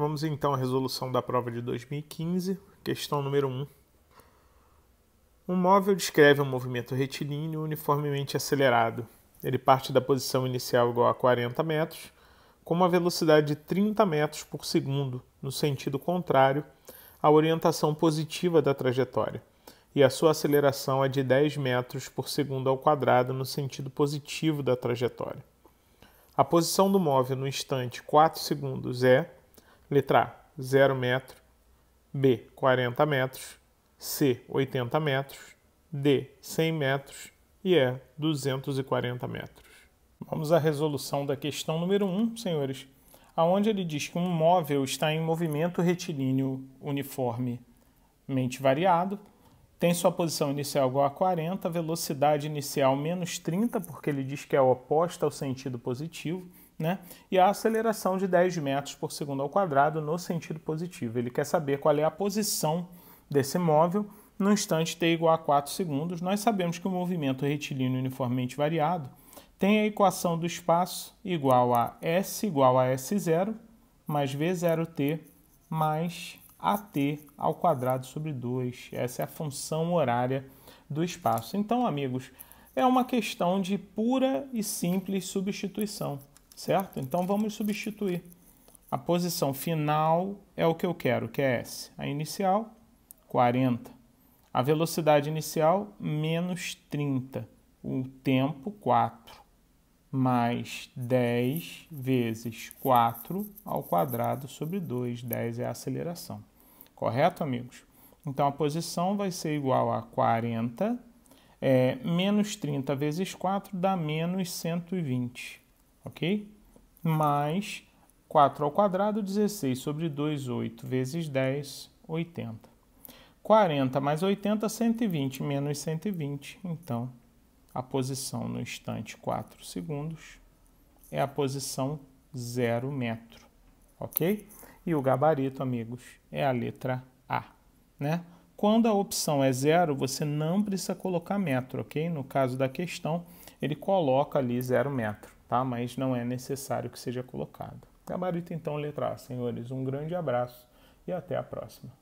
Vamos então à resolução da prova de 2015, questão número 1. Um móvel descreve um movimento retilíneo uniformemente acelerado. Ele parte da posição inicial igual a 40 metros, com uma velocidade de 30 metros por segundo, no sentido contrário à orientação positiva da trajetória, e a sua aceleração é de 10 metros por segundo ao quadrado no sentido positivo da trajetória. A posição do móvel no instante 4 segundos é Letra A, 0 metro. B, 40 metros. C, 80 metros. D, 100 metros. E E, 240 metros. Vamos à resolução da questão número 1, senhores, aonde ele diz que um móvel está em movimento retilíneo uniformemente variado, tem sua posição inicial igual a 40, velocidade inicial menos 30, porque ele diz que é oposta ao sentido positivo, né? e a aceleração de 10 metros por segundo ao quadrado no sentido positivo. Ele quer saber qual é a posição desse móvel no instante t igual a 4 segundos. Nós sabemos que o movimento retilíneo uniformemente variado tem a equação do espaço igual a S igual a S0 mais V0t mais AT ao quadrado sobre 2. Essa é a função horária do espaço. Então, amigos, é uma questão de pura e simples substituição certo? Então vamos substituir. A posição final é o que eu quero, que é S. A inicial, 40. A velocidade inicial, menos 30. O tempo, 4. Mais 10 vezes 4 ao quadrado sobre 2. 10 é a aceleração. Correto, amigos? Então a posição vai ser igual a 40. É, menos 30 vezes 4 dá menos 120 ok? Mais 4 ao quadrado, 16 sobre 2, 8 vezes 10, 80. 40 mais 80, 120, menos 120. Então, a posição no instante 4 segundos é a posição 0 metro, ok? E o gabarito, amigos, é a letra A, né? Quando a opção é zero, você não precisa colocar metro, ok? No caso da questão, ele coloca ali zero metro, tá? mas não é necessário que seja colocado. Gabarito então, letra A, senhores. Um grande abraço e até a próxima.